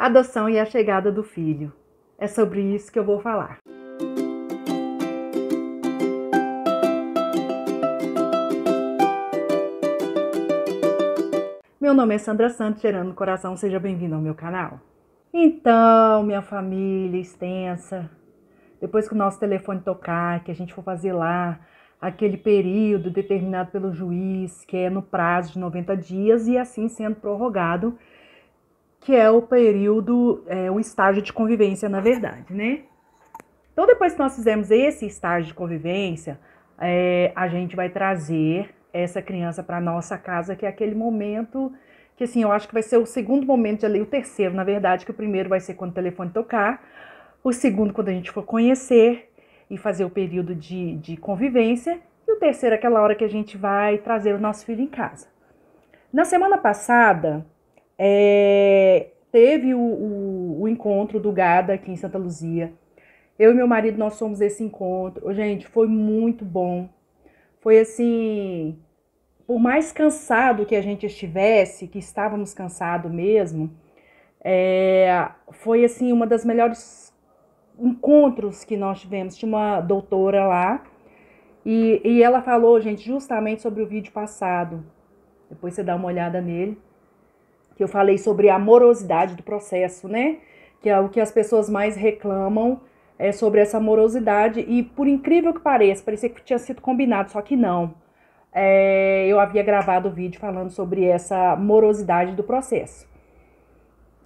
adoção e a chegada do filho. É sobre isso que eu vou falar. Meu nome é Sandra Santos, Gerando Coração, seja bem-vindo ao meu canal. Então, minha família extensa, depois que o nosso telefone tocar, que a gente for fazer lá aquele período determinado pelo juiz, que é no prazo de 90 dias e assim sendo prorrogado que é o período, é, o estágio de convivência, na verdade, né? Então, depois que nós fizermos esse estágio de convivência, é, a gente vai trazer essa criança para nossa casa, que é aquele momento que, assim, eu acho que vai ser o segundo momento de ali, o terceiro, na verdade, que o primeiro vai ser quando o telefone tocar, o segundo, quando a gente for conhecer e fazer o período de, de convivência, e o terceiro, é aquela hora que a gente vai trazer o nosso filho em casa. Na semana passada, é, teve o, o, o, encontro do Gada aqui em Santa Luzia. Eu e meu marido, nós fomos esse encontro. Gente, foi muito bom. Foi assim, por mais cansado que a gente estivesse, que estávamos cansados mesmo, é, foi assim uma das melhores encontros que nós tivemos. Tinha uma doutora lá e, e ela falou, gente, justamente sobre o vídeo passado. Depois você dá uma olhada nele que eu falei sobre a morosidade do processo, né? Que é o que as pessoas mais reclamam é sobre essa morosidade. E por incrível que pareça, parecia que tinha sido combinado, só que não. É, eu havia gravado o vídeo falando sobre essa morosidade do processo.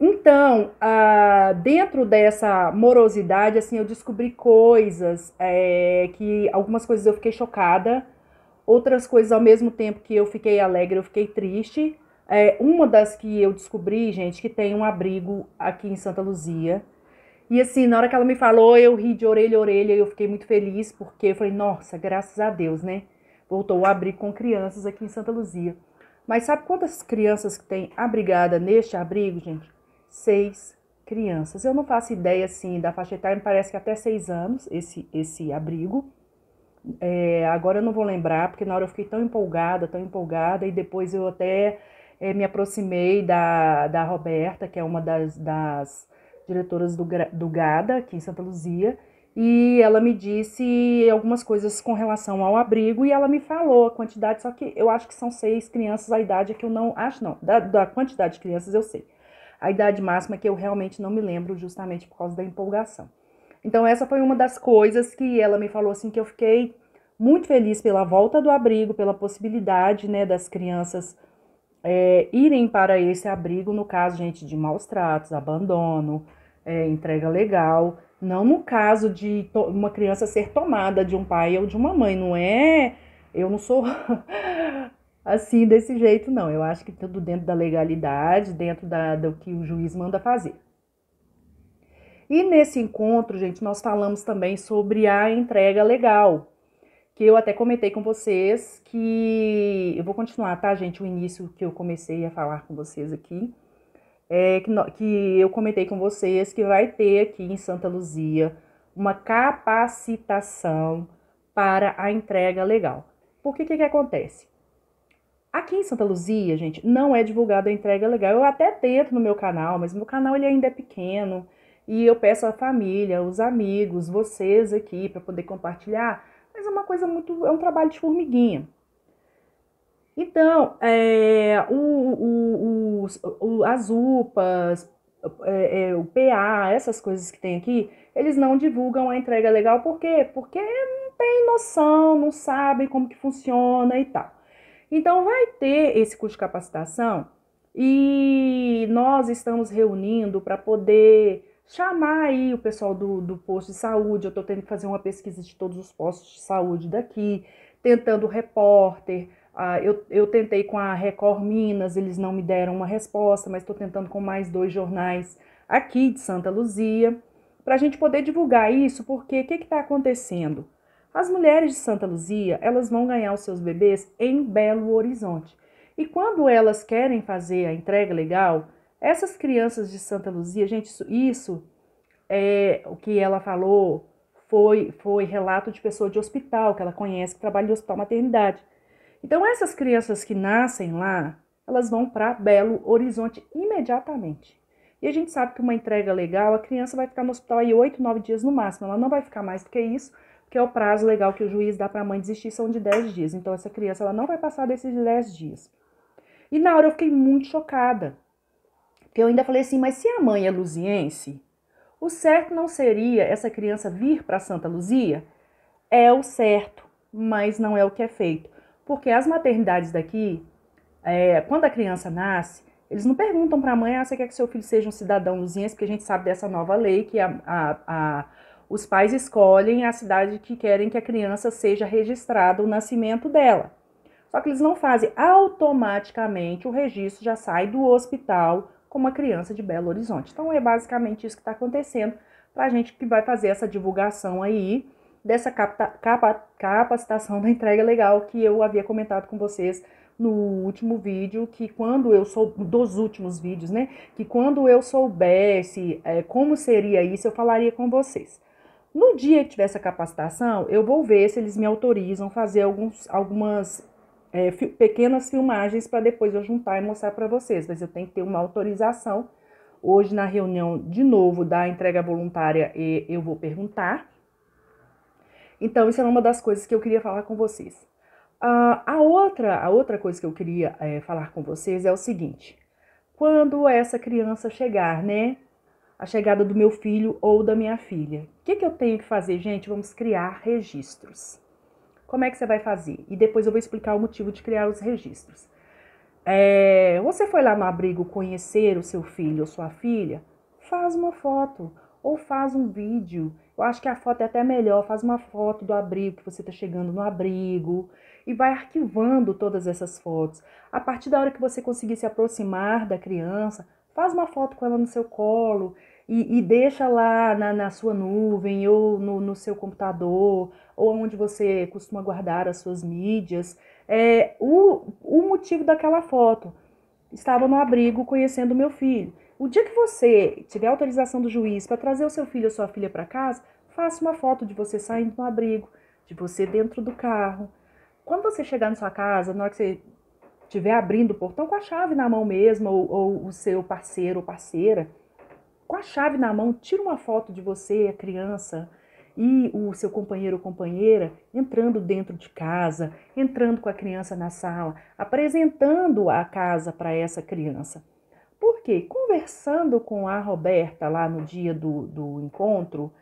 Então, ah, dentro dessa morosidade, assim, eu descobri coisas é, que algumas coisas eu fiquei chocada, outras coisas ao mesmo tempo que eu fiquei alegre, eu fiquei triste. É, uma das que eu descobri, gente, que tem um abrigo aqui em Santa Luzia. E assim, na hora que ela me falou, eu ri de orelha a orelha e eu fiquei muito feliz, porque eu falei, nossa, graças a Deus, né? Voltou o abrigo com crianças aqui em Santa Luzia. Mas sabe quantas crianças que tem abrigada neste abrigo, gente? Seis crianças. Eu não faço ideia, assim, da faixa etária, me parece que até seis anos, esse, esse abrigo. É, agora eu não vou lembrar, porque na hora eu fiquei tão empolgada, tão empolgada, e depois eu até é, me aproximei da, da Roberta, que é uma das, das diretoras do, do GADA, aqui em Santa Luzia, e ela me disse algumas coisas com relação ao abrigo e ela me falou a quantidade, só que eu acho que são seis crianças, a idade é que eu não acho, não, da, da quantidade de crianças eu sei. A idade máxima é que eu realmente não me lembro, justamente por causa da empolgação. Então, essa foi uma das coisas que ela me falou assim que eu fiquei muito feliz pela volta do abrigo, pela possibilidade né, das crianças é, irem para esse abrigo, no caso, gente, de maus tratos, abandono, é, entrega legal, não no caso de uma criança ser tomada de um pai ou de uma mãe, não é? Eu não sou assim desse jeito, não. Eu acho que tudo dentro da legalidade, dentro da, do que o juiz manda fazer. E nesse encontro, gente, nós falamos também sobre a entrega legal, que eu até comentei com vocês que eu vou continuar, tá, gente? O início que eu comecei a falar com vocês aqui. É que, que eu comentei com vocês que vai ter aqui em Santa Luzia uma capacitação para a entrega legal. Por que que, que acontece? Aqui em Santa Luzia, gente, não é divulgada a entrega legal. Eu até tento no meu canal, mas meu canal ele ainda é pequeno e eu peço à família, os amigos, vocês aqui para poder compartilhar mas é uma coisa muito. é um trabalho de formiguinha. Então, é, o, o, o, as UPAs, é, é, o PA, essas coisas que tem aqui, eles não divulgam a entrega legal. Por quê? Porque não tem noção, não sabem como que funciona e tal. Então, vai ter esse curso de capacitação e nós estamos reunindo para poder chamar aí o pessoal do, do posto de saúde. Eu estou tendo que fazer uma pesquisa de todos os postos de saúde daqui, tentando repórter. Uh, eu, eu tentei com a Record Minas, eles não me deram uma resposta, mas estou tentando com mais dois jornais aqui de Santa Luzia, para a gente poder divulgar isso, porque o que está acontecendo? As mulheres de Santa Luzia, elas vão ganhar os seus bebês em Belo Horizonte. E quando elas querem fazer a entrega legal, essas crianças de Santa Luzia, gente, isso, isso é o que ela falou foi foi relato de pessoa de hospital que ela conhece que trabalha no hospital maternidade. Então essas crianças que nascem lá, elas vão para Belo Horizonte imediatamente. E a gente sabe que uma entrega legal, a criança vai ficar no hospital aí oito, nove dias no máximo. Ela não vai ficar mais do que isso, porque é o prazo legal que o juiz dá para a mãe desistir, são de dez dias. Então, essa criança ela não vai passar desses dez dias. E na hora eu fiquei muito chocada que eu ainda falei assim, mas se a mãe é luziense, o certo não seria essa criança vir para Santa Luzia? É o certo, mas não é o que é feito. Porque as maternidades daqui, é, quando a criança nasce, eles não perguntam para a mãe, ah, você quer que seu filho seja um cidadão luziense? Porque a gente sabe dessa nova lei que a, a, a, os pais escolhem a cidade que querem que a criança seja registrada o nascimento dela. Só que eles não fazem automaticamente, o registro já sai do hospital com uma criança de Belo Horizonte. Então é basicamente isso que está acontecendo para a gente que vai fazer essa divulgação aí dessa capacitação da entrega legal que eu havia comentado com vocês no último vídeo, que quando eu sou dos últimos vídeos, né? Que quando eu soubesse é, como seria isso, eu falaria com vocês. No dia que tiver essa capacitação, eu vou ver se eles me autorizam fazer alguns, algumas é, pequenas filmagens para depois eu juntar e mostrar para vocês, mas eu tenho que ter uma autorização. Hoje, na reunião de novo da entrega voluntária, eu vou perguntar. Então, isso é uma das coisas que eu queria falar com vocês. Uh, a, outra, a outra coisa que eu queria é, falar com vocês é o seguinte: quando essa criança chegar, né? A chegada do meu filho ou da minha filha, o que, que eu tenho que fazer, gente? Vamos criar registros. Como é que você vai fazer? E depois eu vou explicar o motivo de criar os registros. É, você foi lá no abrigo conhecer o seu filho ou sua filha? Faz uma foto ou faz um vídeo. Eu acho que a foto é até melhor. Faz uma foto do abrigo que você está chegando no abrigo e vai arquivando todas essas fotos. A partir da hora que você conseguir se aproximar da criança, faz uma foto com ela no seu colo e, e deixa lá na, na, sua nuvem ou no, no seu computador ou onde você costuma guardar as suas mídias, é, o, o motivo daquela foto. Estava no abrigo conhecendo meu filho. O dia que você tiver autorização do juiz para trazer o seu filho ou sua filha para casa, faça uma foto de você saindo do abrigo, de você dentro do carro. Quando você chegar na sua casa, na hora que você estiver abrindo o portão com a chave na mão mesmo, ou, ou o seu parceiro ou parceira, com a chave na mão, tira uma foto de você, a criança, e o seu companheiro ou companheira entrando dentro de casa, entrando com a criança na sala, apresentando a casa para essa criança. Porque conversando com a Roberta lá no dia do, do encontro,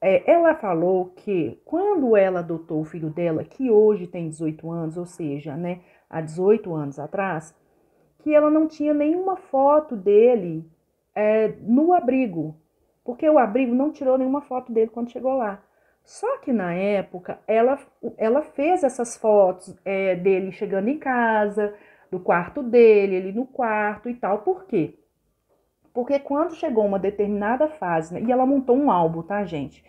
é, ela falou que quando ela adotou o filho dela, que hoje tem 18 anos, ou seja, né, há 18 anos atrás, que ela não tinha nenhuma foto dele é, no abrigo, porque o abrigo não tirou nenhuma foto dele quando chegou lá. Só que na época ela, ela fez essas fotos é, dele chegando em casa, do quarto dele, ele no quarto e tal. Por quê? Porque quando chegou uma determinada fase, né, e ela montou um álbum, tá, gente?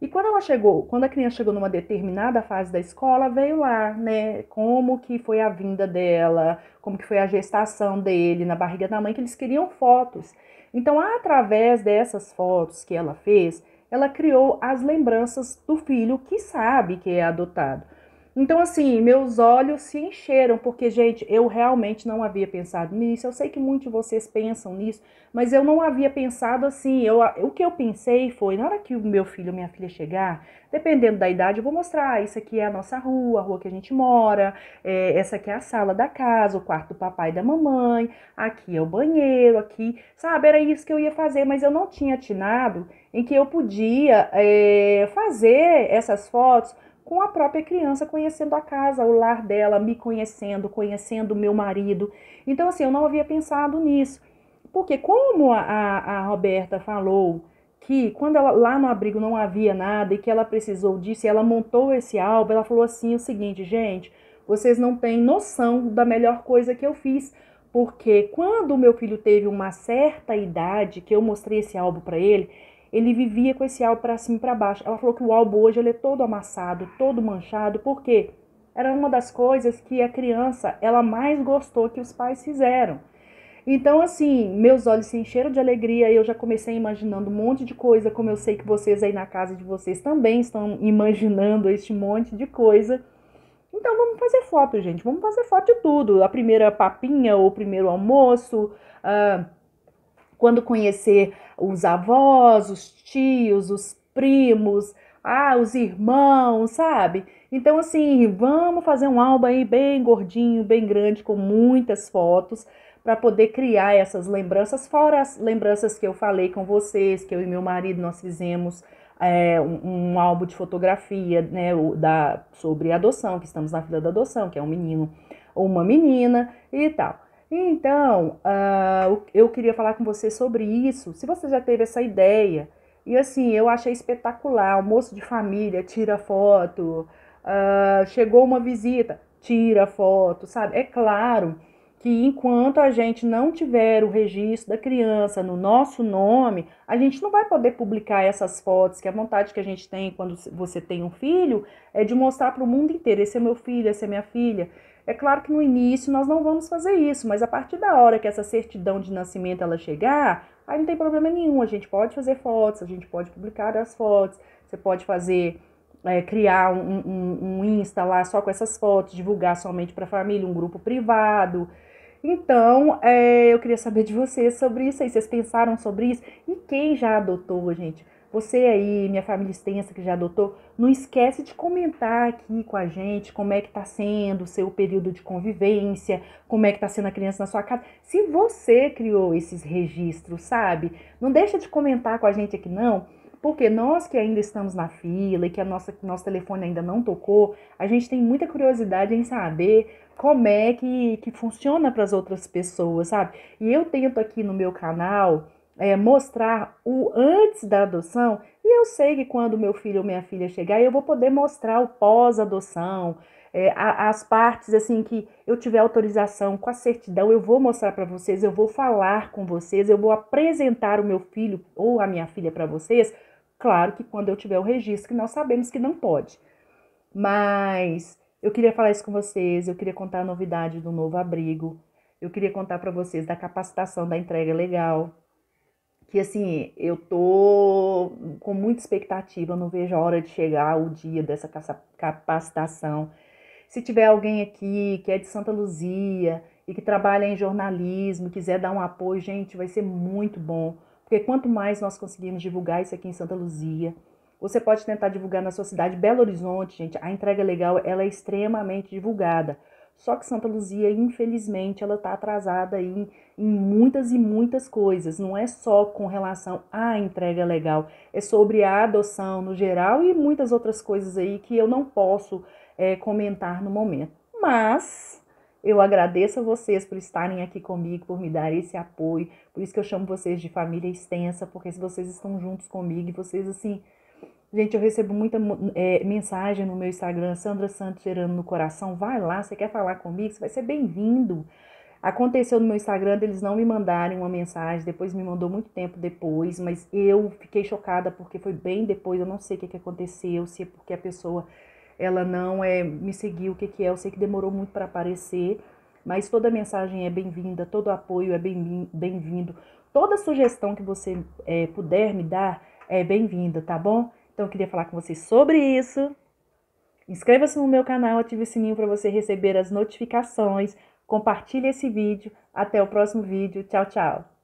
E quando ela chegou, quando a criança chegou numa determinada fase da escola, veio lá, né? Como que foi a vinda dela, como que foi a gestação dele na barriga da mãe, que eles queriam fotos. Então, através dessas fotos que ela fez, ela criou as lembranças do filho que sabe que é adotado. Então, assim, meus olhos se encheram, porque, gente, eu realmente não havia pensado nisso. Eu sei que muitos de vocês pensam nisso, mas eu não havia pensado assim. Eu, o que eu pensei foi: na hora que o meu filho minha filha chegar, dependendo da idade, eu vou mostrar: ah, isso aqui é a nossa rua, a rua que a gente mora, é, essa aqui é a sala da casa, o quarto do papai e da mamãe, aqui é o banheiro, aqui. Sabe, era isso que eu ia fazer, mas eu não tinha atinado em que eu podia é, fazer essas fotos com a própria criança, conhecendo a casa, o lar dela, me conhecendo, conhecendo o meu marido. Então, assim, eu não havia pensado nisso. Porque, como a, a Roberta falou que quando ela lá no abrigo não havia nada e que ela precisou disso, e ela montou esse álbum, ela falou assim: o seguinte, gente, vocês não têm noção da melhor coisa que eu fiz. Porque quando o meu filho teve uma certa idade, que eu mostrei esse álbum para ele, ele vivia com esse álbum para cima e para baixo. Ela falou que o álbum hoje ele é todo amassado, todo manchado, Porque Era uma das coisas que a criança ela mais gostou que os pais fizeram. Então, assim, meus olhos se encheram de alegria e eu já comecei imaginando um monte de coisa, como eu sei que vocês aí na casa de vocês também estão imaginando este monte de coisa. Então, vamos fazer foto, gente. Vamos fazer foto de tudo. A primeira papinha, o primeiro almoço, ah, quando conhecer os avós, os tios, os primos, ah, os irmãos, sabe? Então, assim, vamos fazer um álbum aí bem gordinho, bem grande, com muitas fotos, para poder criar essas lembranças, fora as lembranças que eu falei com vocês, que eu e meu marido nós fizemos é, um, um, álbum de fotografia, né, da, sobre adoção, que estamos na fila da adoção, que é um menino ou uma menina e tal. Então, uh, eu queria falar com você sobre isso. Se você já teve essa ideia, e assim, eu achei espetacular. O moço de família tira foto, uh, chegou uma visita, tira foto, sabe? É claro que enquanto a gente não tiver o registro da criança no nosso nome, a gente não vai poder publicar essas fotos, que a vontade que a gente tem quando você tem um filho é de mostrar para o mundo inteiro, esse é meu filho, essa é minha filha. É claro que no início nós não vamos fazer isso, mas a partir da hora que essa certidão de nascimento ela chegar, aí não tem problema nenhum. A gente pode fazer fotos, a gente pode publicar as fotos, você pode fazer é, criar um, um, um Insta lá só com essas fotos, divulgar somente para a família, um grupo privado. Então, é, eu queria saber de vocês sobre isso aí. Vocês pensaram sobre isso? E quem já adotou, gente? Você aí, minha família extensa que já adotou, não esquece de comentar aqui com a gente como é que tá sendo o seu período de convivência, como é que tá sendo a criança na sua casa. Se você criou esses registros, sabe? Não deixa de comentar com a gente aqui não, porque nós que ainda estamos na fila e que a nossa nosso telefone ainda não tocou, a gente tem muita curiosidade em saber como é que, que funciona para as outras pessoas, sabe? E eu tento aqui no meu canal é, mostrar o antes da adoção, e eu sei que quando meu filho ou minha filha chegar, eu vou poder mostrar o pós-adoção, é, as partes assim que eu tiver autorização com a certidão, eu vou mostrar para vocês, eu vou falar com vocês, eu vou apresentar o meu filho ou a minha filha para vocês. Claro que quando eu tiver o registro, que nós sabemos que não pode. Mas eu queria falar isso com vocês, eu queria contar a novidade do novo abrigo, eu queria contar para vocês da capacitação da entrega legal, que assim, eu tô com muita expectativa, não vejo a hora de chegar o dia dessa capacitação. Se tiver alguém aqui que é de Santa Luzia e que trabalha em jornalismo, quiser dar um apoio, gente, vai ser muito bom. Porque quanto mais nós conseguirmos divulgar isso aqui em Santa Luzia, você pode tentar divulgar na sua cidade, Belo Horizonte, gente. A entrega legal ela é extremamente divulgada. Só que Santa Luzia, infelizmente, ela está atrasada em, em muitas e muitas coisas. Não é só com relação à entrega legal, é sobre a adoção no geral e muitas outras coisas aí que eu não posso é, comentar no momento. Mas eu agradeço a vocês por estarem aqui comigo, por me dar esse apoio. Por isso que eu chamo vocês de família extensa, porque se vocês estão juntos comigo e vocês assim Gente, eu recebo muita é, mensagem no meu Instagram, Sandra Santos Gerando no Coração. Vai lá, você quer falar comigo? Você vai ser bem-vindo. Aconteceu no meu Instagram eles não me mandarem uma mensagem, depois me mandou muito tempo depois, mas eu fiquei chocada porque foi bem depois, eu não sei o que, que aconteceu, se é porque a pessoa ela não é me seguiu, o que, que é, eu sei que demorou muito para aparecer, mas toda mensagem é bem-vinda, todo apoio é bem-vindo, toda sugestão que você é, puder me dar é bem-vinda, tá bom? Então eu queria falar com vocês sobre isso. Inscreva-se no meu canal, ative o sininho para você receber as notificações. Compartilhe esse vídeo. Até o próximo vídeo. Tchau, tchau.